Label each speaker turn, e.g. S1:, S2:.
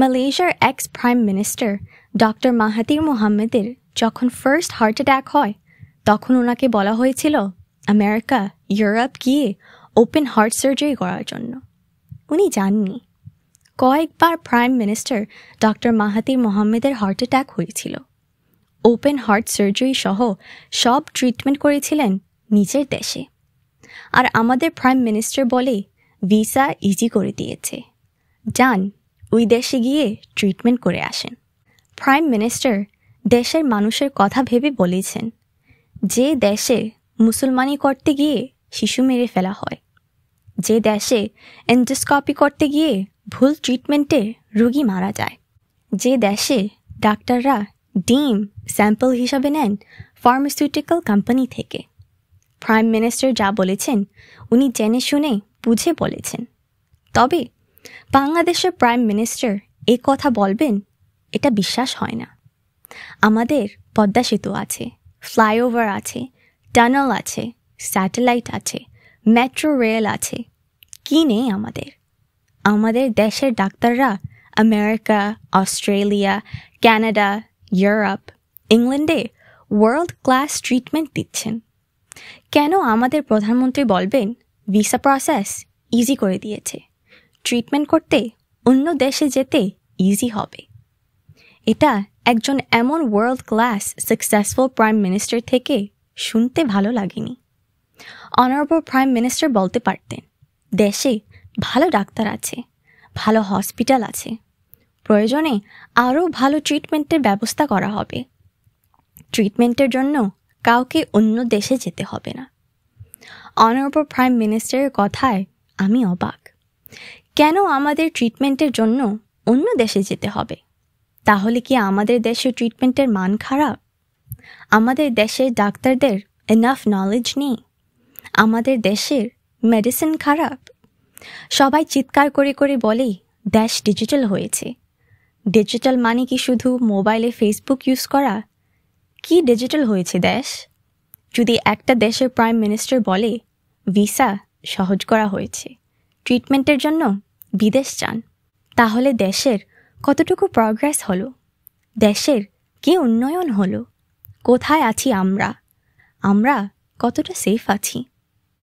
S1: মালয়েশিয়ার ex prime minister doctor Mahathir মোহাম্মেদের যখন ফার্স্ট হার্ট অ্যাটাক হয় তখন ওনাকে বলা হয়েছিল আমেরিকা ইউরোপ গিয়ে ওপেন হার্ট সার্জারি করার জন্য উনি যাননি কয়েকবার প্রাইম মিনিস্টার ডক্টর মাহাতির মোহাম্মেদের হার্ট অ্যাটাক হয়েছিল ওপেন হার্ট সার্জারি সহ সব ট্রিটমেন্ট করেছিলেন নিজের দেশে আর আমাদের প্রাইম মিনিস্টার বলে ভিসা ইজি করে দিয়েছে ডান ওই দেশে গিয়ে ট্রিটমেন্ট করে আসেন প্রাইম মিনিস্টার দেশের মানুষের কথা ভেবে বলেছেন যে দেশে মুসলমানি করতে গিয়ে শিশু মেরে ফেলা হয় যে দেশে এন্ডোস্কপি করতে গিয়ে ভুল ট্রিটমেন্টে রুগী মারা যায় যে দেশে ডাক্তাররা ডিম স্যাম্পল হিসাবে নেন ফার্মাসিউটিক্যাল কোম্পানি থেকে প্রাইম মিনিস্টার যা বলেছেন উনি জেনে শুনে বুঝে বলেছেন তবে বাংলাদেশের প্রাইম মিনিস্টার এ কথা বলবেন এটা বিশ্বাস হয় না আমাদের পদ্মা সেতু আছে ফ্লাইওভার আছে টানেল আছে স্যাটেলাইট আছে মেট্রো রেল আছে কী নেই আমাদের আমাদের দেশের ডাক্তাররা আমেরিকা অস্ট্রেলিয়া ক্যানাডা ইউরোপ ইংল্যান্ডে ওয়ার্ল্ড ক্লাস ট্রিটমেন্ট দিচ্ছেন কেন আমাদের প্রধানমন্ত্রী বলবেন ভিসা প্রসেস ইজি করে দিয়েছে ট্রিটমেন্ট করতে অন্য দেশে যেতে ইজি হবে এটা একজন এমন world class successful prime minister থেকে শুনতে ভালো লাগেনি অনারেবল প্রাইম মিনিস্টার বলতে পারতেন দেশে ভালো ডাক্তার আছে ভালো হসপিটাল আছে প্রয়োজনে আরও ভালো ট্রিটমেন্টের ব্যবস্থা করা হবে ট্রিটমেন্টের জন্য কাউকে অন্য দেশে যেতে হবে না অনারেবল প্রাইম মিনিস্টারের কথায় আমি অবাক কেন আমাদের ট্রিটমেন্টের জন্য অন্য দেশে যেতে হবে তাহলে কি আমাদের দেশে ট্রিটমেন্টের মান খারাপ আমাদের দেশের ডাক্তারদের এনাফ নলেজ নেই আমাদের দেশের মেডিসিন খারাপ সবাই চিৎকার করে করে বলে দেশ ডিজিটাল হয়েছে ডিজিটাল মানে কি শুধু মোবাইলে ফেসবুক ইউজ করা কি ডিজিটাল হয়েছে দেশ যদি একটা দেশের প্রাইম মিনিস্টার বলে ভিসা সহজ করা হয়েছে ট্রিটমেন্টের জন্য বিদেশ যান তাহলে দেশের কতটুকু প্রগ্রেস হলো দেশের কি উন্নয়ন হলো কোথায় আছি আমরা আমরা কতটা সেফ আছি